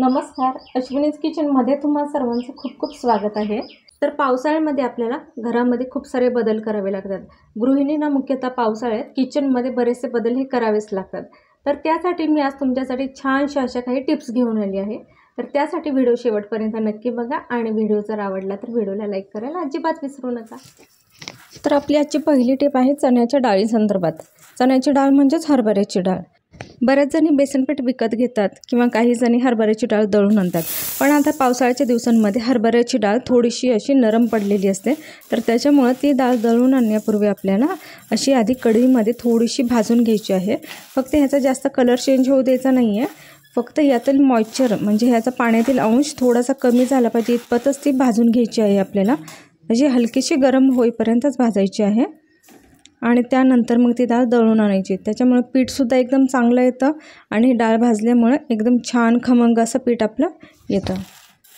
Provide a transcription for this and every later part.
नमस्कार अश्विनीज किचनमध्ये तुम्हा सर्वांचं खूप खूप स्वागत आहे तर पावसाळ्यामध्ये आपल्याला घरामध्ये खूप सारे बदल करावे लागतात गृहिणींना मुख्यतः पावसाळ्यात किचनमध्ये बरेचसे बदल हे करावेच लागतात तर त्यासाठी मी आज तुमच्यासाठी छानशा अशा काही टिप्स घेऊन आली आहे तर त्यासाठी व्हिडिओ शेवटपर्यंत नक्की बघा आणि व्हिडिओ जर आवडला तर व्हिडिओला लाईक करायला अजिबात विसरू नका तर आपली आजची पहिली टिप आहे चण्याच्या डाळीसंदर्भात चण्याची डाळ म्हणजेच हरभऱ्याची डाळ बऱ्याच जणी बेसनपीठ विकत घेतात किंवा काही जणी हरभऱ्याची डाळ दळून आणतात पण आता पावसाळ्याच्या दिवसांमध्ये हरभऱ्याची डाळ थोडीशी अशी नरम पडलेली असते तर त्याच्यामुळं ती डाळ दळून आणण्यापूर्वी आपल्याला अशी आधी कढईमध्ये थोडीशी भाजून घ्यायची आहे फक्त ह्याचा जास्त कलर चेंज होऊ द्यायचा नाही आहे फक्त यातील मॉइश्चर म्हणजे ह्याचा पाण्यातील अंश थोडासा कमी झाला पाहिजे इतपतच ती भाजून घ्यायची आहे आपल्याला म्हणजे हलकीशी गरम होईपर्यंतच भाजायची आहे आणि त्यानंतर मग ती डाळ दळून आणायची त्याच्यामुळे पीठसुद्धा एकदम चांगलं येतं आणि डाळ भाजल्यामुळे एकदम छान खमंग असं पीठ आपलं येतं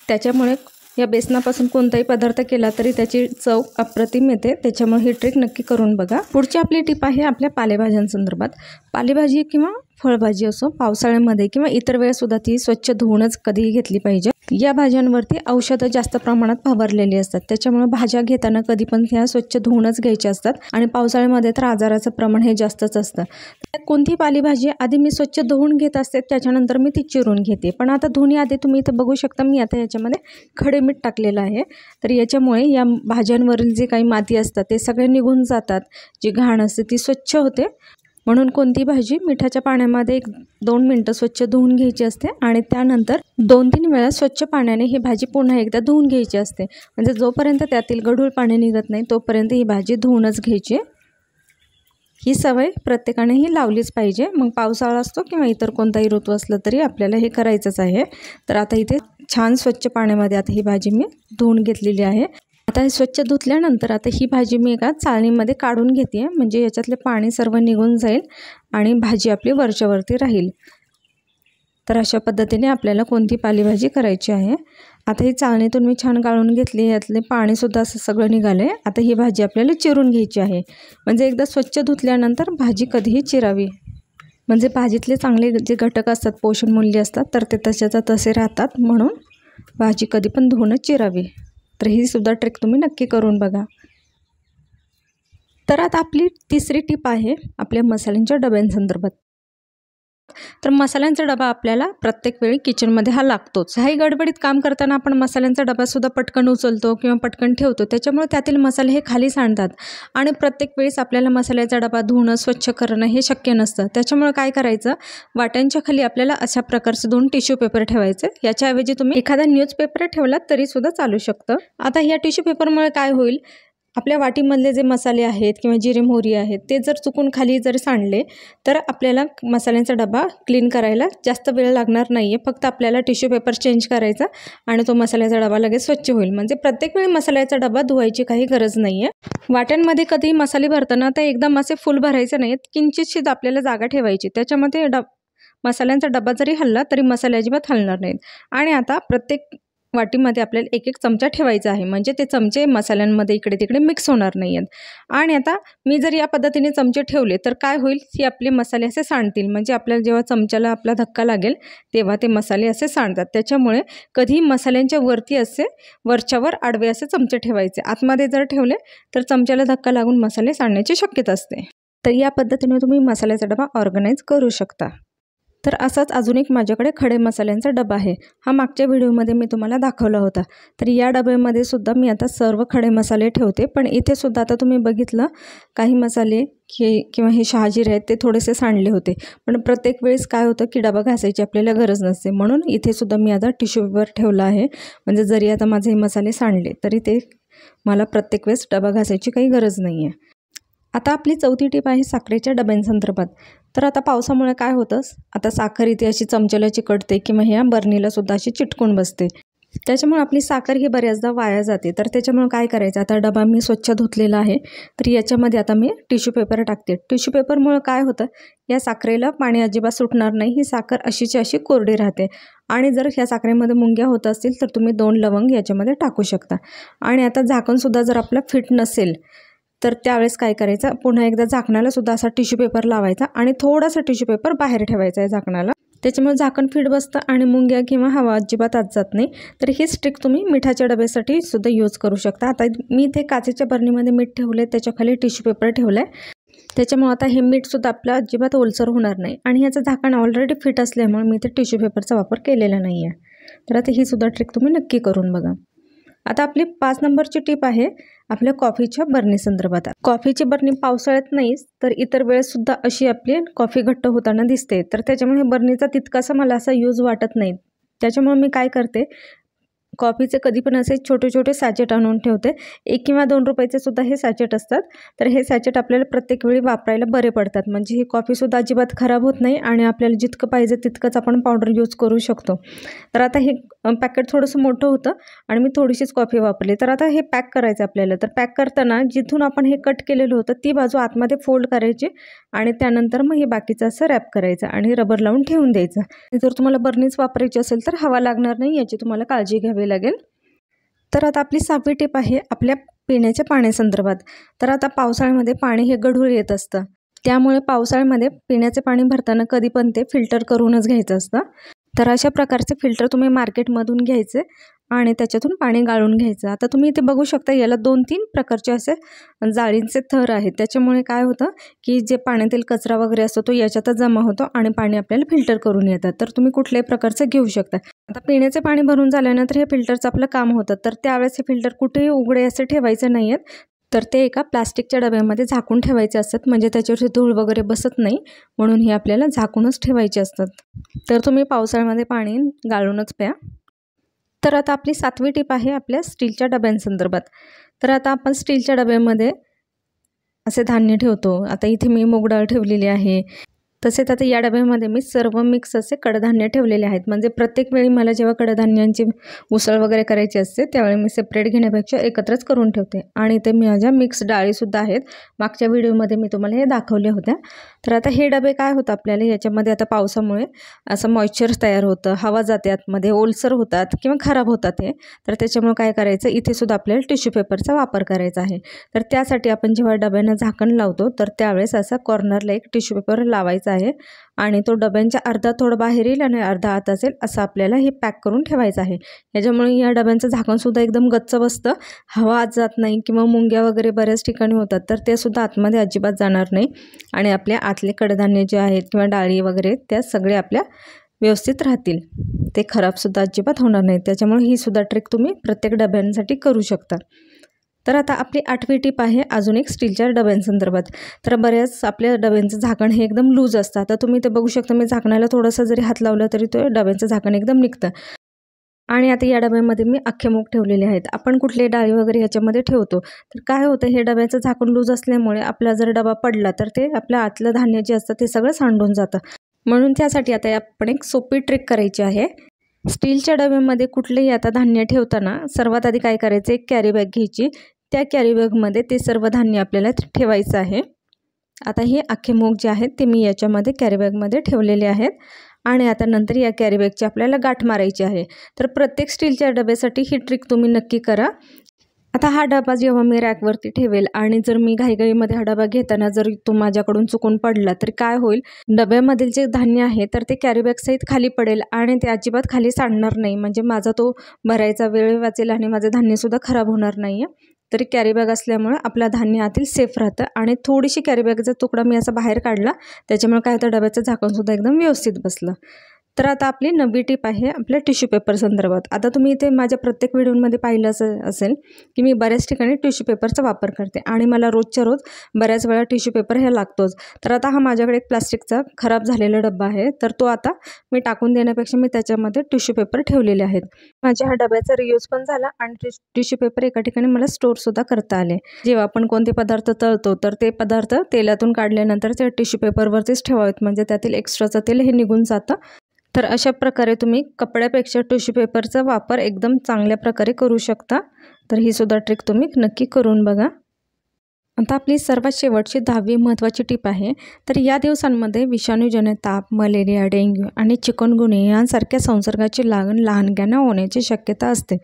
त्याच्यामुळे या बेसनापासून कोणताही पदार्थ केला तरी त्याची चव अप्रतिम येते त्याच्यामुळे ही ट्रिक नक्की करून बघा पुढची आपली टिप आहे आपल्या पालेभाज्यांसंदर्भात पालेभाजी किंवा फळभाजी असो पावसाळ्यामध्ये किंवा इतर सुद्धा ती स्वच्छ धुवूनच कधीही घेतली पाहिजे या भाज्यांवरती औषधं जास्त प्रमाणात फवारलेली असतात त्याच्यामुळे भाज्या घेताना कधी पण ह्या स्वच्छ धुवूनच घ्यायच्या असतात आणि पावसाळ्यामध्ये तर आजाराचं प्रमाण हे जास्तच असतं त्यात कोणती पालेभाजी आधी मी स्वच्छ धुवून घेत असते त्याच्यानंतर मी ती चिरून घेते पण आता आधी तुम्ही इथं बघू शकता मी आता याच्यामध्ये खडे मीठ टाकलेलं आहे तर याच्यामुळे या भाज्यांवरील जे काही माती असतात ते सगळे निघून जातात जी घाण असते ती स्वच्छ होते म्हणून कोणती भाजी मिठाच्या पाण्यामध्ये एक दोन मिनटं स्वच्छ धुवून घ्यायची असते आणि त्यानंतर दोन तीन वेळा स्वच्छ पाण्याने ही भाजी पुन्हा एकदा धुवून घ्यायची असते म्हणजे जोपर्यंत त्यातील गढूळ पाणी निघत नाही तोपर्यंत ही भाजी धुवूनच घ्यायची ही सवय प्रत्येकाने ही लावलीच पाहिजे मग पावसाळा असतो किंवा इतर कोणताही ऋतू असला तरी आपल्याला हे करायचंच आहे तर आता इथे छान स्वच्छ पाण्यामध्ये आता ही भाजी मी धुवून घेतलेली आहे आता हे स्वच्छ धुतल्यानंतर आता ही भाजी मी एका चाळणीमध्ये काढून घेते म्हणजे याच्यातले पाणी सर्व निघून जाईल आणि भाजी आपली वरच्यावरती राहील तर अशा पद्धतीने आपल्याला कोणती पालेभाजी करायची आहे आता ही चाळणीतून मी छान गाळून घेतली यातले पाणीसुद्धा असं सगळं निघालं आहे आता ही भाजी आपल्याला चिरून घ्यायची आहे म्हणजे एकदा स्वच्छ धुतल्यानंतर भाजी कधीही चिरावी म्हणजे भाजीतले चांगले जे घटक असतात पोषणमूल्य असतात तर ते तशाचा तसे राहतात म्हणून भाजी कधी पण धुणं चिरावी तर ही सुद्धा ट्रिक तुम्ही नक्की करून बघा तर आता आपली तिसरी टीप आहे आपल्या मसाल्यांच्या डब्यांसंदर्भात तर मसाल्यांचा डबा आपल्याला प्रत्येक वेळी किचनमध्ये हा लागतोच हाही गडबडीत काम करताना आपण मसाल्यांचा डबासुद्धा पटकन उचलतो किंवा पटकन ठेवतो त्याच्यामुळे त्यातील मसाले हे खाली सांडतात आणि प्रत्येक वेळेस आपल्याला मसाल्याचा डबा धुणं स्वच्छ करणं हे शक्य नसतं त्याच्यामुळे काय करायचं वाट्यांच्या खाली आपल्याला अशा प्रकारचं दोन टिश्यू पेपर ठेवायचे याच्याऐवजी तुम्ही एखादा न्यूजपेपर ठेवलात तरीसुद्धा चालू शकतं आता ह्या टिश्यू पेपरमुळे काय होईल आपल्या वाटीमधले जे मसाले आहेत किंवा जिरे मोहरी आहेत ते जर चुकून खाली जर सांडले तर आपल्याला मसाल्यांचा डबा क्लीन करायला जास्त वेळ लागणार नाही आहे फक्त आपल्याला टिश्यू पेपर चेंज करायचा आणि तो मसाल्याचा डबा लगेच स्वच्छ होईल म्हणजे प्रत्येक वेळी मसाल्याचा डबा धुवायची काही गरज नाही आहे वाट्यांमध्ये कधीही मसाले भरताना तर एकदम असे फुल भरायचे नाहीत किंचितशीच आपल्याला जागा ठेवायची त्याच्यामध्ये डब मसाल्यांचा डबा जरी हलला तरी मसाले अजिबात हलणार नाहीत आणि आता प्रत्येक वाटीमध्ये आपल्याला एक एक चमचा ठेवायचा आहे म्हणजे ते चमचे मसाल्यांमध्ये इकडे तिकडे मिक्स होणार नाही आहेत आणि आता मी जर या पद्धतीने चमचे ठेवले तर काय होईल की आपले मसाले असे सांडतील म्हणजे आपल्याला जेव्हा चमच्याला आपला धक्का लागेल तेव्हा ते मसाले असे सांडतात त्याच्यामुळे कधीही मसाल्यांच्या वरती असे वरच्यावर आडवे असे चमचे ठेवायचे आतमध्ये जर ठेवले तर चमच्याला धक्का लागून मसाले सांडण्याची शक्यता असते तर या पद्धतीने तुम्ही मसाल्याचा डबा ऑर्गनाईज करू शकता तर असाच अजून एक माझ्याकडे खडे मसाल्यांचा डबा आहे हा मागच्या व्हिडिओमध्ये मी तुम्हाला दाखवला होता तर या डब्यामध्ये सुद्धा मी आता सर्व खडे मसाले ठेवते पण इथे सुद्धा आता तुम्ही बघितलं काही मसाले हे किंवा हे शहाजीर आहेत ते थोडेसे सांडले होते पण प्रत्येक वेळेस काय होतं की डबा घासायची आपल्याला गरज नसते म्हणून इथे सुद्धा मी आता टिश्यू पेपर ठेवला आहे म्हणजे जरी आता माझे हे मसाले सांडले तरी ते मला प्रत्येक वेळेस डबा घासायची काही गरज नाही आहे आता आपली चौथी टीप आहे साखरेच्या डब्यांसंदर्भात तर आता पावसामुळे काय होतंच आता साखर इथे अशी चमच्याला चिकटते किंवा ह्या बर्नीलासुद्धा अशी चिटकून बसते त्याच्यामुळे आपली साखर ही बऱ्याचदा वाया जाते तर त्याच्यामुळे काय करायचं आता डबा मी स्वच्छ धुतलेला आहे तर याच्यामध्ये आता मी टिश्यू पेपर टाकते टिश्यू पेपरमुळे काय होतं या साखरेला पाणी अजिबात सुटणार नाही ही साखर अशीची अशी कोरडी राहते आणि जर ह्या साखरेमध्ये मुंग्या होत असतील तर तुम्ही दोन लवंग याच्यामध्ये टाकू शकता आणि आता झाकणसुद्धा जर आपलं फिट नसेल तर त्यावेळेस काय करायचं पुन्हा एकदा झाकणाला सुद्धा असा टिश्यू पेपर लावायचा आणि थोडासा टिश्यू पेपर बाहेर ठेवायचा आहे झाकणाला त्याच्यामुळे झाकण फिट बसतं आणि मुंग्या किंवा हवा अजिबात आत जात नाही तर ही ट्रिक तुम्ही मिठाच्या डब्यासाठी सुद्धा यूज करू शकता आता मी ते काचेच्या बरणीमध्ये मीठ ठेवले त्याच्याखाली टिश्यू पेपर ठेवलं आहे त्याच्यामुळे आता हे मीठसुद्धा आपलं अजिबात ओलसर होणार नाही आणि ह्याचं झाकण ऑलरेडी फिट असल्यामुळे मी ते टिश्यू पेपरचा वापर केलेला नाही आहे तर आता ही सुद्धा ट्रिक तुम्ही नक्की करून बघा आता आपली पाच नंबरची टीप आहे आपल्या कॉफीच्या संदर्भात कॉफीची बरणी पावसाळ्यात नाहीच तर इतर सुद्धा अशी आपली कॉफी घट्ट होताना दिसते तर त्याच्यामुळे बरणीचा तितकासा मला असा यूज वाटत नाही त्याच्यामुळे मी काय करते कॉफीचे कधी पण असे छोटे छोटे सॅचेट आणून ठेवते एक किंवा दोन रुपयाचे सुद्धा हे सॅचेट असतात तर हे सॅचेट आपल्याला प्रत्येक वेळी वापरायला बरे पडतात म्हणजे ही कॉफीसुद्धा अजिबात खराब होत नाही आणि आपल्याला जितकं पाहिजे तितकंच आपण पावडर यूज करू शकतो तर आता हे पॅकेट थोडंसं मोठं होतं आणि मी थोडीशीच कॉफी वापरली तर आता हे पॅक करायचं आपल्याला तर पॅक करताना जिथून आपण हे कट केलेलं होतं ती बाजू आतमध्ये फोल्ड करायची आणि त्यानंतर मग हे बाकीचं असं रॅप करायचं आणि रबर लावून ठेवून द्यायचं जर तुम्हाला बर्नीच वापरायची असेल तर हवा लागणार नाही याची तुम्हाला काळजी घ्यावी लागेल तर आता आपली सहावी टिप आहे आपल्या पिण्याच्या पाण्यासंदर्भात तर आता पावसाळ्यामध्ये पाणी हे गढूळ येत असतं त्यामुळे पावसाळ्यामध्ये पिण्याचे पाणी भरताना कधी पण ते फिल्टर करूनच घ्यायचं असतं तर अशा प्रकारचे फिल्टर तुम्ही मार्केटमधून घ्यायचे आणि त्याच्यातून पाणी गाळून घ्यायचं आता तुम्ही इथे बघू शकता याला दोन तीन प्रकारचे असे जाळींचे थर आहेत त्याच्यामुळे काय होतं की जे पाण्यातील कचरा वगैरे असतो तो याच्यातच जमा होतो आणि पाणी आपल्याला फिल्टर करून येतात तर तुम्ही कुठल्याही प्रकारचं घेऊ शकता आता पिण्याचे पाणी भरून झाल्यानंतर हे फिल्टरचं आपलं काम होतं तर त्यावेळेस हे फिल्टर कुठेही उघडे असे ठेवायचे नाही आहेत तर ते एका प्लास्टिकच्या डब्यामध्ये झाकून ठेवायचे असतात म्हणजे त्याच्यावरती धूळ वगैरे बसत नाही म्हणून हे आपल्याला झाकूनच ठेवायचे असतात तर तुम्ही पावसाळ्यामध्ये पाणी गाळूनच प्या तर आता आपली सातवी टीप आहे आपल्या स्टीलच्या डब्यांसंदर्भात तर आता आपण स्टीलच्या डब्यामध्ये असे धान्य ठेवतो आता इथे मी मोगडाळ ठेवलेली आहे तसेच आता या डब्यामध्ये मी सर्व मिक्स असे कडधान्य ठेवलेले आहेत म्हणजे प्रत्येक वेळी मला जेव्हा कडधान्यांची उसळ वगैरे करायची असते त्यावेळी मी सेपरेट घेण्यापेक्षा एकत्रच करून ठेवते आणि ते माझ्या मिक्स डाळीसुद्धा आहेत मागच्या व्हिडिओमध्ये मी तुम्हाला हे दाखवल्या होत्या तर आता हे डबे काय होतं आपल्याला याच्यामध्ये आता पावसामुळे असं मॉइश्चर तयार होतं हवा जाते आतमध्ये ओलसर होतात किंवा खराब होतात हे तर त्याच्यामुळे काय करायचं इथेसुद्धा आपल्याला टिश्यू पेपरचा वापर करायचा आहे तर त्यासाठी आपण जेव्हा डब्यानं झाकण लावतो तर त्यावेळेस असा कॉर्नरला एक टिश्यू पेपर लावायचा आहे आणि तो डब्यांच्या अर्धा थोडं बाहेर येईल आणि अर्धा आत असेल असं आपल्याला हे पॅक करून ठेवायचं आहे याच्यामुळे या डब्यांचं झाकणसुद्धा एकदम गच्च बसतं हवा आत जात नाही किंवा मुंग्या वगैरे बऱ्याच ठिकाणी होतात तर ते सुद्धा आतमध्ये अजिबात जाणार नाही आणि आपल्या आतले कडधान्य जे आहेत किंवा डाळी वगैरे त्या सगळे आपल्या व्यवस्थित राहतील ते खराबसुद्धा अजिबात होणार नाही त्याच्यामुळे ही सुद्धा ट्रिक तुम्ही प्रत्येक डब्यांसाठी करू शकता तर आता आपली आठवी टीप आहे अजून एक स्टीलच्या डब्यांसंदर्भात तर बऱ्याच आपल्या डब्यांचं झाकण हे एकदम लूज असतं तर तुम्ही ते बघू शकता मी झाकणाला थोडंसं जरी हात लावला तरी तो डब्यांचं झाकण एकदम निघतं आणि आता या डब्यामध्ये मी अख्खे मूग ठेवलेले आहेत आपण कुठले डाळी वगैरे ह्याच्यामध्ये ठेवतो तर काय होतं हे डब्याचं झाकण लूज असल्यामुळे आपला जर डबा पडला तर ते आपलं आतलं धान्य जे असतं ते सगळं सांडून जातं म्हणून त्यासाठी आता आपण एक सोपी ट्रिक करायची आहे स्टीलच्या डब्यामध्ये कुठलंही आता धान्य ठेवताना सर्वात आधी काय करायचं एक कॅरी बॅग घ्यायची त्या कॅरी ते सर्व धान्य आपल्याला ठेवायचं आहे आता हे अख्खे मूग जे आहेत ते मी याच्यामध्ये कॅरीबॅगमध्ये ठेवलेले आहेत आणि आता नंतर या कॅरीबॅगची आपल्याला गाठ मारायची आहे तर प्रत्येक स्टीलच्या डब्यासाठी ही ट्रिक तुम्ही नक्की करा आता हा डबा जेव्हा मी रॅकवरती ठेवेल आणि जर मी घाईघाईमध्ये हा डबा घेताना जर तो माझ्याकडून चुकून पडला तर काय होईल डब्यामधील जे धान्य आहे तर ते कॅरीबॅगसहित खाली पडेल आणि ते अजिबात खाली सांडणार नाही म्हणजे माझा तो भरायचा वेळ वाचेल आणि माझं धान्यसुद्धा खराब होणार नाही आहे तरी कॅरीबॅग असल्यामुळे आपलं धान्य आतील सेफ राहतं आणि थोडीशी कॅरीबॅगचा तुकडा मी असा बाहेर काढला त्याच्यामुळे काय होतं डब्याचं झाकणसुद्धा एकदम व्यवस्थित बसलं तर आता आपली नवी टीप आहे आपल्या टिश्यू पेपर संदर्भात आता तुम्ही इथे माझ्या प्रत्येक व्हिडिओमध्ये पाहिलं असं असेल की मी बऱ्याच ठिकाणी टिश्यू पेपरचा वापर करते आणि मला रोजच्या रोज बऱ्याच वेळा टिश्यू पेपर हे लागतोच तर आता हा माझ्याकडे एक प्लास्टिकचा खराब झालेला डब्बा आहे तर तो आता मी टाकून देण्यापेक्षा मी त्याच्यामध्ये टिश्यू पेपर ठेवलेले आहेत माझ्या हा डब्याचा रियूज पण झाला आणि टिश्यू पेपर एका ठिकाणी मला स्टोअरसुद्धा करता आले जेव्हा आपण कोणते पदार्थ तळतो तर ते पदार्थ तेलातून काढल्यानंतर त्या टिश्यू पेपरवरतीच ठेवावेत म्हणजे त्यातील एक्स्ट्राचं तेल हे निघून जातं तर अशा प्रकारे तुम्ही कपड्यापेक्षा टिश्यू पेपरचा वापर एकदम चांगल्या प्रकारे करू शकता तर ही सुद्धा ट्रिक तुम्ही नक्की करून बघा आता आपली सर्वात शेवटची दहावी महत्त्वाची टीप आहे तर या दिवसांमध्ये विषाणूजन्य ताप मलेरिया डेंग्यू आणि चिकनगुणे यांसारख्या संसर्गाची लागण लहानग्यांना होण्याची शक्यता असते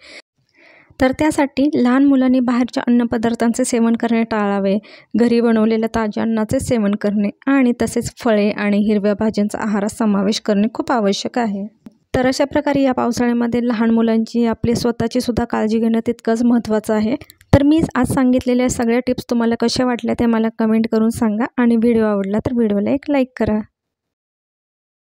तर त्यासाठी लहान मुलांनी बाहेरच्या अन्नपदार्थांचे सेवन करणे टाळावे घरी बनवलेल्या ताज्या अन्नाचे सेवन करणे आणि तसेच फळे आणि हिरव्या भाज्यांचा आहारात समावेश करणे खूप आवश्यक आहे तर अशा प्रकारे या पावसाळ्यामध्ये लहान मुलांची आपली स्वतःची सुद्धा काळजी घेणं तितकंच महत्त्वाचं आहे तर मी आज सांगितलेल्या सगळ्या टिप्स तुम्हाला कशा वाटल्या त्या मला कमेंट करून सांगा आणि व्हिडिओ आवडला तर व्हिडिओला एक लाईक करा